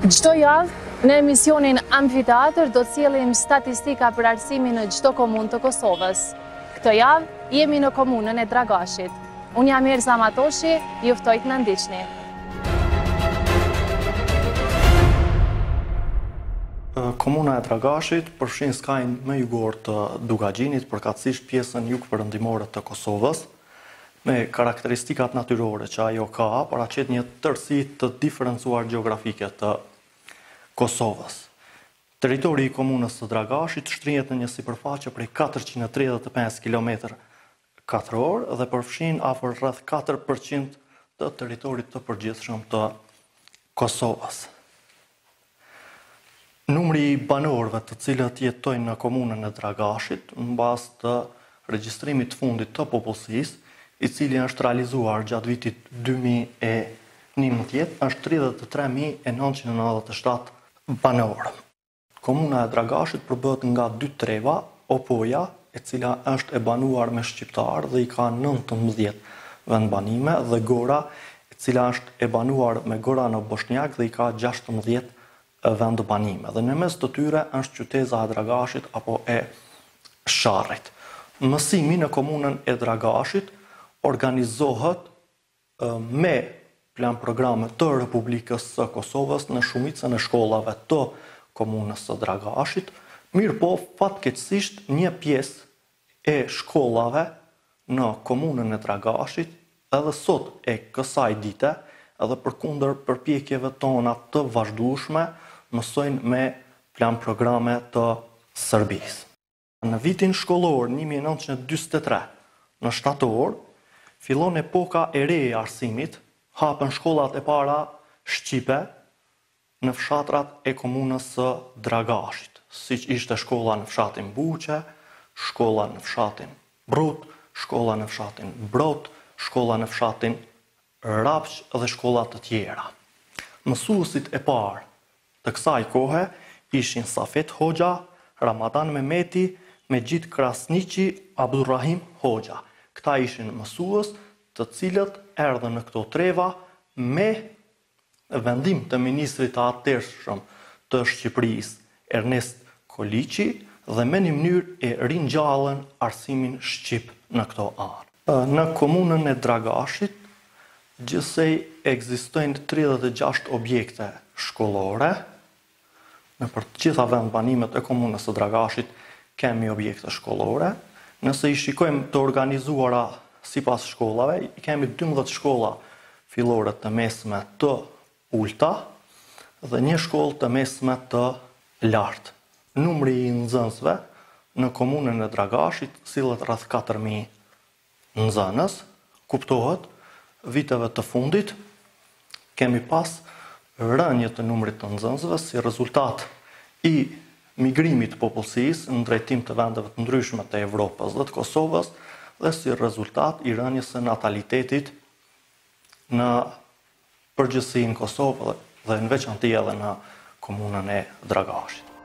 Gjdo javë, në emisionin Amfiteatër, do të cilim statistika për arsimin në gjdo komunë të Kosovës. Këtë javë, jemi në komunën e Dragashit. Unë jam Erza Matoshi, juftojt në ndiqni. Komuna e Dragashit përfshin s'kajnë me jugor të dugagjinit, përkatësisht pjesën njuk përëndimore të Kosovës, me karakteristikat natyrore që ajo ka, paracet një tërsi të diferencuar geografike të Kosovës. Teritori i komunës të Dragashit shtrijet në një sipërfaqe prej 435 km katror dhe përfshin afër rreth 4% të teritorit të përgjithshëm të Kosovës. Numri i banorëve të cilët jetojnë në komunën e Dragashit në bas të regjistrimit të fundit të popullsisë, i cili është realizuar gjatë vitit 2011, është 33.997 banor. Komuna e Dragashit përbët nga dy treva, opoja, e cila është e banuar me shqiptar dhe i ka 19 vend banime, dhe gora, e cila është e banuar me gora në Boshniak dhe i ka 16 vend banime. Dhe në mes të tyre është qyteza e Dragashit apo e Sharrit. Mësimi në komunën e Dragashit organizohet me plan programe të Republikës së Kosovës në shumicën e shkollave të komunës së Dragashit, mirë po fatkeqësisht një pjesë e shkollave në komunën e Dragashit edhe sot e kësaj dite, edhe për kunder përpjekjeve tona të vazhdushme, mësojnë me plan programe të Sërbis. Në vitin shkollor 1943, në shtatorë, fillon epoka e reje arsimit, hapën shkollat e para Shqipe në fshatrat e komunës së Dragashit, si që ishte shkolla në fshatin Buqe, shkolla në fshatin Brut, shkolla në fshatin Brot, shkolla në fshatin Rapsh dhe shkollat të tjera. Mësusit e parë të kësaj kohë ishin Safet Hoxha, Ramadan Mehmeti, me gjitë Krasnici, Abdurrahim Hoxha. Këta ishin mësues të cilët erdhe në këto treva me vendim të ministrit të atërshëm të Shqipërisë Ernest Kolici, dhe me një mënyrë e rinë gjallën arsimin Shqip në këto arë. Në komunën e Dragashit, gjësej egzistojnë 36 objekte shkollore, në për të qitha vend banimet e komunës e Dragashit, kemi objekte shkollore. Nëse i shikojmë të organizuara si pas shkollave, kemi 12 shkolla filore të mesme të ulta dhe një shkollë të mesme të lartë. Numri i nëzënësve në komunën e Dragashit silët rrath 4.000 nëzënës, kuptohet viteve të fundit, kemi pas rënje të numrit të nëzënësve si rezultat i migrimit popullsis në drejtim të vendeve të ndryshme të Evropës dhe të Kosovës, dhe si rezultat i rënjës së natalitetit në përgjësi në Kosovë dhe në veçantie edhe në komunën e Dragashit.